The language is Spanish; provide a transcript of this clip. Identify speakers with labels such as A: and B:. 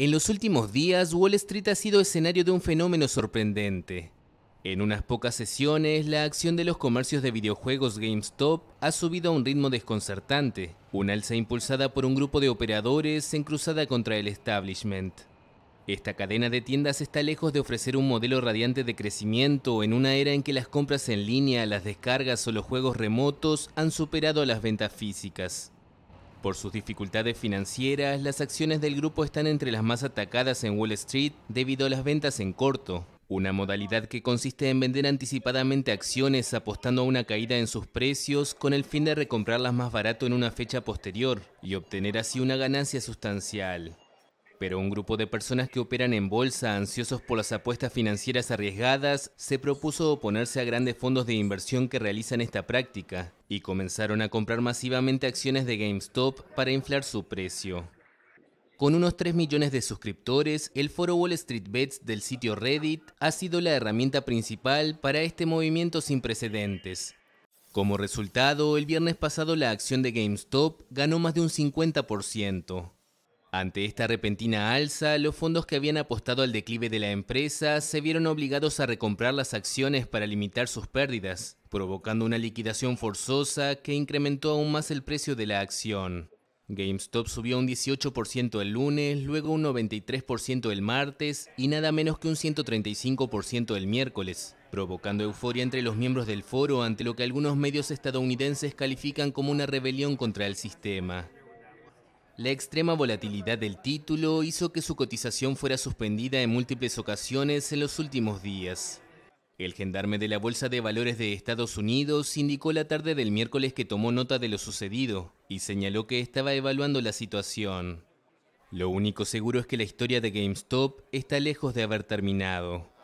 A: En los últimos días, Wall Street ha sido escenario de un fenómeno sorprendente. En unas pocas sesiones, la acción de los comercios de videojuegos GameStop ha subido a un ritmo desconcertante, una alza impulsada por un grupo de operadores en cruzada contra el establishment. Esta cadena de tiendas está lejos de ofrecer un modelo radiante de crecimiento en una era en que las compras en línea, las descargas o los juegos remotos han superado a las ventas físicas. Por sus dificultades financieras, las acciones del grupo están entre las más atacadas en Wall Street debido a las ventas en corto, una modalidad que consiste en vender anticipadamente acciones apostando a una caída en sus precios con el fin de recomprarlas más barato en una fecha posterior y obtener así una ganancia sustancial. Pero un grupo de personas que operan en bolsa, ansiosos por las apuestas financieras arriesgadas, se propuso oponerse a grandes fondos de inversión que realizan esta práctica, y comenzaron a comprar masivamente acciones de GameStop para inflar su precio. Con unos 3 millones de suscriptores, el foro Wall Street Bets del sitio Reddit ha sido la herramienta principal para este movimiento sin precedentes. Como resultado, el viernes pasado la acción de GameStop ganó más de un 50%. Ante esta repentina alza, los fondos que habían apostado al declive de la empresa se vieron obligados a recomprar las acciones para limitar sus pérdidas provocando una liquidación forzosa que incrementó aún más el precio de la acción. GameStop subió un 18% el lunes, luego un 93% el martes y nada menos que un 135% el miércoles, provocando euforia entre los miembros del foro ante lo que algunos medios estadounidenses califican como una rebelión contra el sistema. La extrema volatilidad del título hizo que su cotización fuera suspendida en múltiples ocasiones en los últimos días. El gendarme de la Bolsa de Valores de Estados Unidos indicó la tarde del miércoles que tomó nota de lo sucedido y señaló que estaba evaluando la situación. Lo único seguro es que la historia de GameStop está lejos de haber terminado.